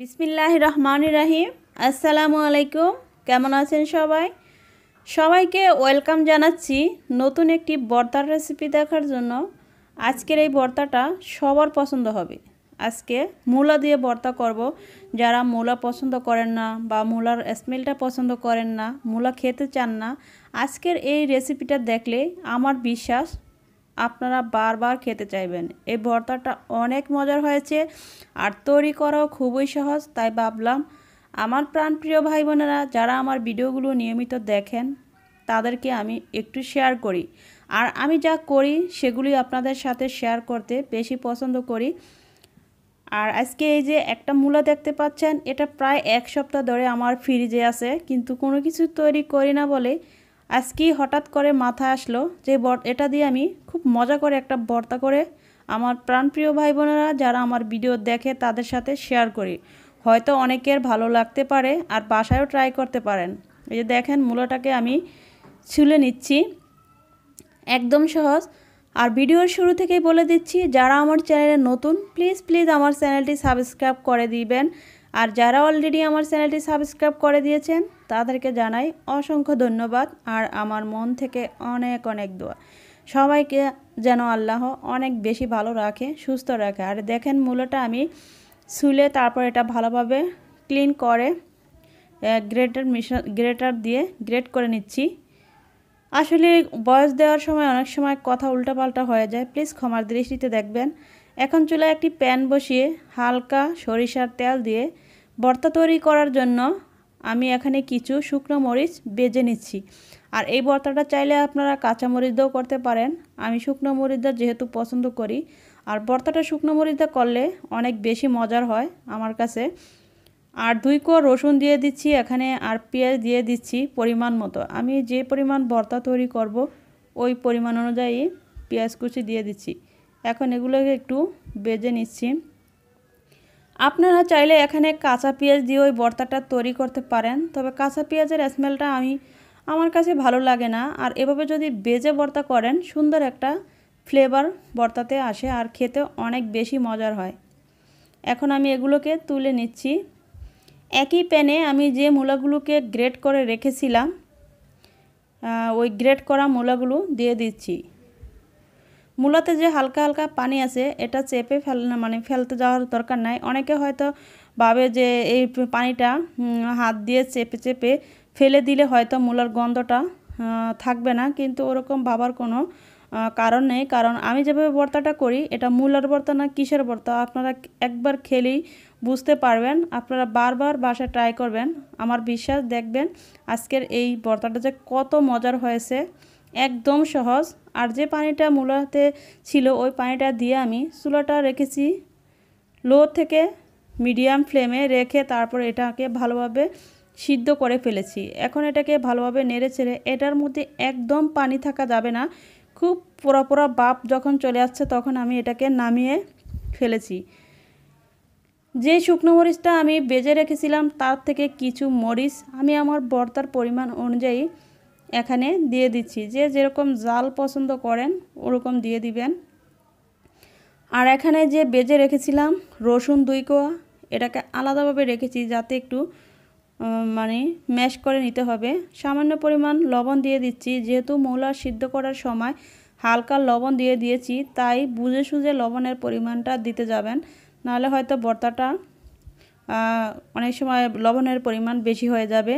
বিসমিল্লাহ রহমান রাহিম আসসালামু আলাইকুম কেমন আছেন সবাই সবাইকে ওয়েলকাম জানাচ্ছি নতুন একটি বর্তার রেসিপি দেখার জন্য আজকের এই বর্তাটা সবার পছন্দ হবে আজকে মূলা দিয়ে বর্তা করব যারা মূলা পছন্দ করেন না বা মূলার স্মেলটা পছন্দ করেন না মূলা খেতে চান না আজকের এই রেসিপিটা দেখলে আমার বিশ্বাস আপনারা বারবার খেতে চাইবেন এই ভর্তাটা অনেক মজার হয়েছে আর তৈরি করাও খুবই সহজ তাই ভাবলাম আমার প্রাণপ্রিয় ভাই বোনেরা যারা আমার ভিডিওগুলো নিয়মিত দেখেন তাদেরকে আমি একটু শেয়ার করি আর আমি যা করি সেগুলি আপনাদের সাথে শেয়ার করতে বেশি পছন্দ করি আর আজকে এই যে একটা মূলা দেখতে পাচ্ছেন এটা প্রায় এক সপ্তাহ ধরে আমার ফ্রিজে আছে কিন্তু কোনো কিছু তৈরি করি না বলে আজকেই হঠাৎ করে মাথায় আসলো যে এটা দিয়ে আমি খুব মজা করে একটা ভর্তা করে আমার প্রাণপ্রিয় ভাই বোনেরা যারা আমার ভিডিও দেখে তাদের সাথে শেয়ার করি হয়তো অনেকের ভালো লাগতে পারে আর বাসায়ও ট্রাই করতে পারেন এই যে দেখেন মূলাটাকে আমি ছুলে নিচ্ছি একদম সহজ আর ভিডিওর শুরু থেকেই বলে দিচ্ছি যারা আমার চ্যানেলে নতুন প্লিজ প্লিজ আমার চ্যানেলটি সাবস্ক্রাইব করে দিবেন আর যারা অলরেডি আমার চ্যানেলটি সাবস্ক্রাইব করে দিয়েছেন তাদেরকে জানাই অসংখ্য ধন্যবাদ আর আমার মন থেকে অনেক অনেক দোয়া সবাইকে যেন আল্লাহ অনেক বেশি ভালো রাখে সুস্থ রাখে আর দেখেন মূলটা আমি শুলে তারপর এটা ভালোভাবে ক্লিন করে গ্রেটার মিশন গ্রেটার দিয়ে গ্রেট করে নিচ্ছি আসলে বয়স দেওয়ার সময় অনেক সময় কথা উল্টাপাল্টা হয়ে যায় প্লিজ ক্ষমার দৃষ্টিতে দেখবেন এখন চুলায় একটি প্যান বসিয়ে হালকা সরিষার তেল দিয়ে ভর্তা তৈরি করার জন্য আমি এখানে কিছু শুকনো মরিচ বেজে নিচ্ছি আর এই ভর্তাটা চাইলে আপনারা কাঁচা মরিচ দিয়েও করতে পারেন আমি শুকনো মরিচ দিয়ে যেহেতু পছন্দ করি আর ভর্তাটা শুকনো মরিচ দিয়ে করলে অনেক বেশি মজার হয় আমার কাছে আর দুই কোয়া রসুন দিয়ে দিচ্ছি এখানে আর পেঁয়াজ দিয়ে দিচ্ছি পরিমাণ মতো আমি যে পরিমাণ ভর্তা তৈরি করব ওই পরিমাণ অনুযায়ী পেঁয়াজ কুচি দিয়ে দিচ্ছি এখন এগুলোকে একটু বেজে নিচ্ছি আপনারা চাইলে এখানে কাঁচা পেঁয়াজ দিয়ে ওই ভর্তাটা তৈরি করতে পারেন তবে কাঁচা পেঁয়াজের স্মেলটা আমি আমার কাছে ভালো লাগে না আর এভাবে যদি বেজে ভর্তা করেন সুন্দর একটা ফ্লেভার ভর্তাতে আসে আর খেতে অনেক বেশি মজার হয় এখন আমি এগুলোকে তুলে নিচ্ছি একই প্যানে আমি যে মূলাগুলোকে গ্রেট করে রেখেছিলাম ওই গ্রেট করা মূলাগুলো দিয়ে দিচ্ছি মূলাতে যে হালকা হালকা পানি আছে এটা চেপে ফেল মানে ফেলতে যাওয়ার দরকার নাই অনেকে হয়তো ভাবে যে এই পানিটা হাত দিয়ে চেপে চেপে ফেলে দিলে হয়তো মূলার গন্ধটা থাকবে না কিন্তু ওরকম ভাবার কোনো কারণ নেই কারণ আমি যেভাবে বর্তাটা করি এটা মূলার বর্তা না কিসের বর্তা আপনারা একবার খেলেই বুঝতে পারবেন আপনারা বারবার বাসা ট্রাই করবেন আমার বিশ্বাস দেখবেন আজকের এই বর্তাটা যে কত মজার হয়েছে একদম সহজ আর যে পানিটা মূলাতে ছিল ওই পানিটা দিয়ে আমি চুলাটা রেখেছি লো থেকে মিডিয়াম ফ্লেমে রেখে তারপর এটাকে ভালোভাবে সিদ্ধ করে ফেলেছি এখন এটাকে ভালোভাবে নেড়ে ছেড়ে এটার মধ্যে একদম পানি থাকা যাবে না খুব পোড়া পোড়া বাপ যখন চলে আসছে তখন আমি এটাকে নামিয়ে ফেলেছি যে শুকনো মরিচটা আমি বেজে রেখেছিলাম তার থেকে কিছু মরিচ আমি আমার বর্তার পরিমাণ অনুযায়ী এখানে দিয়ে দিচ্ছি যে যেরকম জাল পছন্দ করেন ওরকম দিয়ে দিবেন আর এখানে যে বেজে রেখেছিলাম রসুন দুই কোয়া এটাকে আলাদাভাবে রেখেছি যাতে একটু মানে ম্যাশ করে নিতে হবে সামান্য পরিমাণ লবণ দিয়ে দিচ্ছি যেহেতু মৌলা সিদ্ধ করার সময় হালকা লবণ দিয়ে দিয়েছি তাই বুঝে সুঝে লবণের পরিমাণটা দিতে যাবেন নাহলে হয়তো বর্তাটা অনেক সময় লবণের পরিমাণ বেশি হয়ে যাবে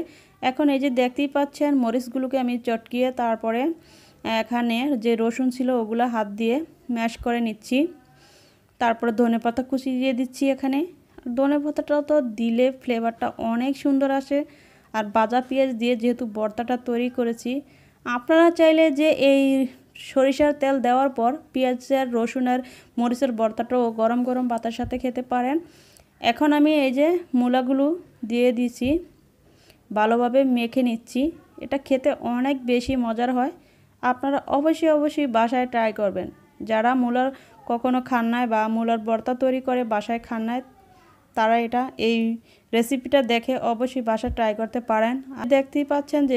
এখন এই যে দেখতেই পাচ্ছেন মরিচগুলোকে আমি চটকিয়ে তারপরে এখানে যে রসুন ছিল ওগুলো হাত দিয়ে ম্যাশ করে নিচ্ছি তারপরে ধনে পাতা কুচি দিয়ে দিচ্ছি এখানে ধনে পাতাটা তো দিলে ফ্লেভারটা অনেক সুন্দর আসে আর বাজা পেঁয়াজ দিয়ে যেহেতু বর্তাটা তৈরি করেছি আপনারা চাইলে যে এই সরিষার তেল দেওয়ার পর পেঁয়াজের রসুনের মরিচের বর্তাটাও গরম গরম বাতার সাথে খেতে পারেন এখন আমি এই যে মূলাগুলো দিয়ে দিছি ভালোভাবে মেখে নিচ্ছি এটা খেতে অনেক বেশি মজার হয় আপনারা অবশ্যই অবশ্যই বাসায় ট্রাই করবেন যারা মূলার কখনো খান নাই বা মূলার ভর্তা তৈরি করে বাসায় খান নাই তারা এটা এই রেসিপিটা দেখে অবশ্যই বাসায় ট্রাই করতে পারেন আর দেখতেই পাচ্ছেন যে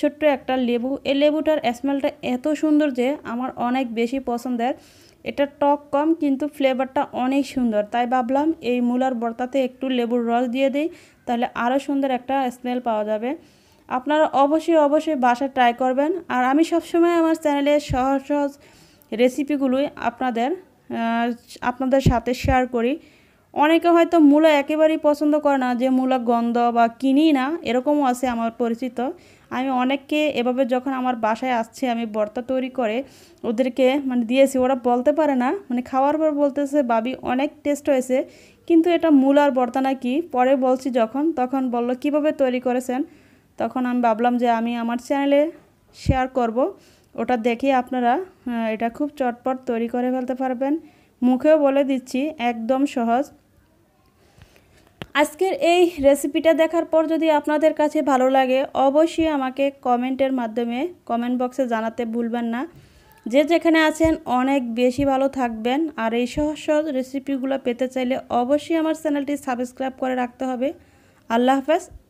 ছোট্ট একটা লেবু এই লেবুটার স্মেলটা এত সুন্দর যে আমার অনেক বেশি পছন্দের এটা টক কম কিন্তু ফ্লেভারটা অনেক সুন্দর তাই ভাবলাম এই মূলার বর্তাতে একটু লেবুর রস দিয়ে দিই তাহলে আরও সুন্দর একটা স্মেল পাওয়া যাবে আপনারা অবশ্যই অবশ্যই বাসা ট্রাই করবেন আর আমি সবসময় আমার চ্যানেলে সহজ সহজ রেসিপিগুলোই আপনাদের আপনাদের সাথে শেয়ার করি অনেকে হয়তো মূলা একেবারেই পছন্দ করে না যে মূলা গন্ধ বা কিনি না এরকমও আছে আমার পরিচিত আমি অনেককে এভাবে যখন আমার বাসায় আসছে আমি বর্তা তৈরি করে ওদেরকে মানে দিয়েছি ওরা বলতে পারে না মানে খাওয়ার পর বলতেছে বাবি অনেক টেস্ট হয়েছে কিন্তু এটা মূলার বর্তা নাকি পরে বলছি যখন তখন বলল কিভাবে তৈরি করেছেন তখন আমি ভাবলাম যে আমি আমার চ্যানেলে শেয়ার করব ওটা দেখে আপনারা এটা খুব চটপট তৈরি করে ফেলতে পারবেন মুখেও বলে দিচ্ছি একদম সহজ আজকের এই রেসিপিটা দেখার পর যদি আপনাদের কাছে ভালো লাগে অবশ্যই আমাকে কমেন্টের মাধ্যমে কমেন্ট বক্সে জানাতে ভুলবেন না যে যেখানে আছেন অনেক বেশি ভালো থাকবেন আর এই সহজ সহজ রেসিপিগুলো পেতে চাইলে অবশ্যই আমার চ্যানেলটি সাবস্ক্রাইব করে রাখতে হবে আল্লাহ হাফেজ